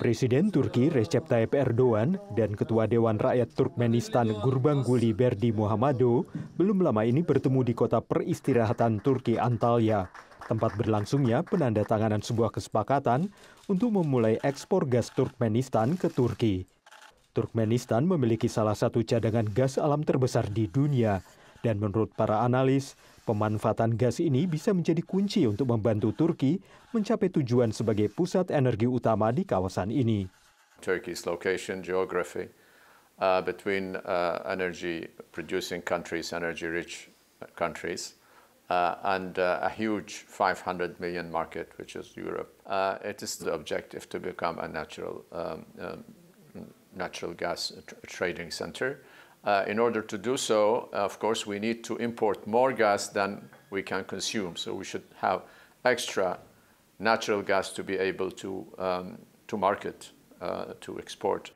Presiden Turki Recep Tayyip Erdogan dan Ketua Dewan Rakyat Turkmenistan Gurbanguli Berdi Muhammado belum lama ini bertemu di kota peristirahatan Turki Antalya, tempat berlangsungnya penandatanganan sebuah kesepakatan untuk memulai ekspor gas Turkmenistan ke Turki. Turkmenistan memiliki salah satu cadangan gas alam terbesar di dunia, dan menurut para analis, pemanfaatan gas ini bisa menjadi kunci untuk membantu Turki mencapai tujuan sebagai pusat energi utama di kawasan ini. Turkey's location, geography uh, between uh, energy producing countries, energy rich uh, countries, uh, and uh, a huge 500 million market, which is Europe. Uh, it is the objective to become a natural, um, um, natural gas trading center. Uh, in order to do so, uh, of course, we need to import more gas than we can consume. So we should have extra natural gas to be able to, um, to market, uh, to export.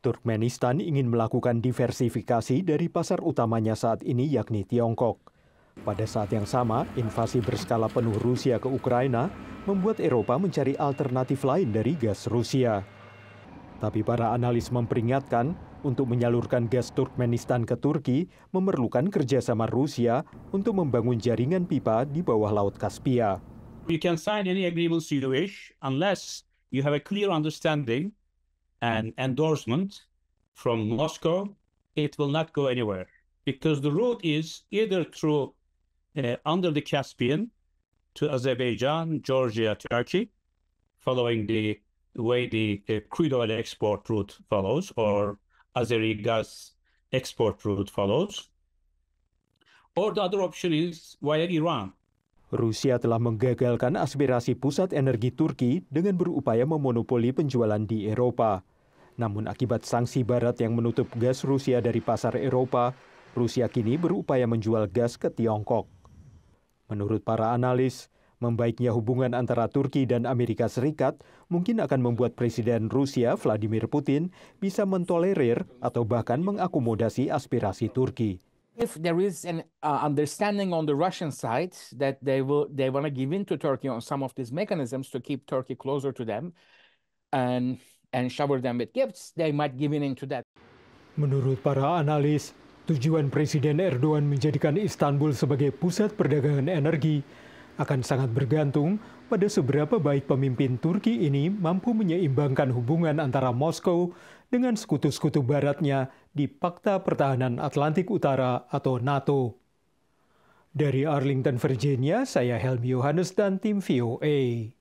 Turkmenistan ingin melakukan diversifikasi dari pasar utamanya saat ini yakni Tiongkok. Pada saat yang sama, invasi berskala penuh Rusia ke Ukraina membuat Eropa mencari alternatif lain dari gas Rusia. Tapi para analis memperingatkan untuk menyalurkan gas Turkmenistan ke Turki memerlukan kerjasama Rusia untuk membangun jaringan pipa di bawah Laut Kaspia. You can sign any agreements you wish unless you have a clear understanding and endorsement from Moscow. It will not go anywhere because the route is either through uh, under the Caspian to Azerbaijan, Georgia, Turkey, following the way the, uh, crude oil export route follows, or Azeri gas export route follows, or the other option is via Iran. Rusia telah menggagalkan aspirasi pusat energi Turki dengan berupaya memonopoli penjualan di Eropa. Namun akibat sanksi Barat yang menutup gas Rusia dari pasar Eropa, Rusia kini berupaya menjual gas ke Tiongkok. Menurut para analis, Membaiknya hubungan antara Turki dan Amerika Serikat mungkin akan membuat Presiden Rusia Vladimir Putin bisa mentolerir atau bahkan mengakomodasi aspirasi Turki. If there is an uh, understanding on the Russian side that they will they want to give in to Turkey on some of these mechanisms to keep Turkey closer to them and and shower them with gifts, they might give in into that. Menurut para analis, tujuan Presiden Erdogan menjadikan Istanbul sebagai pusat perdagangan energi akan sangat bergantung pada seberapa baik pemimpin Turki ini mampu menyeimbangkan hubungan antara Moskow dengan sekutu-sekutu baratnya di Pakta Pertahanan Atlantik Utara atau NATO. Dari Arlington, Virginia, saya Helmi Yohanes dan tim VOA.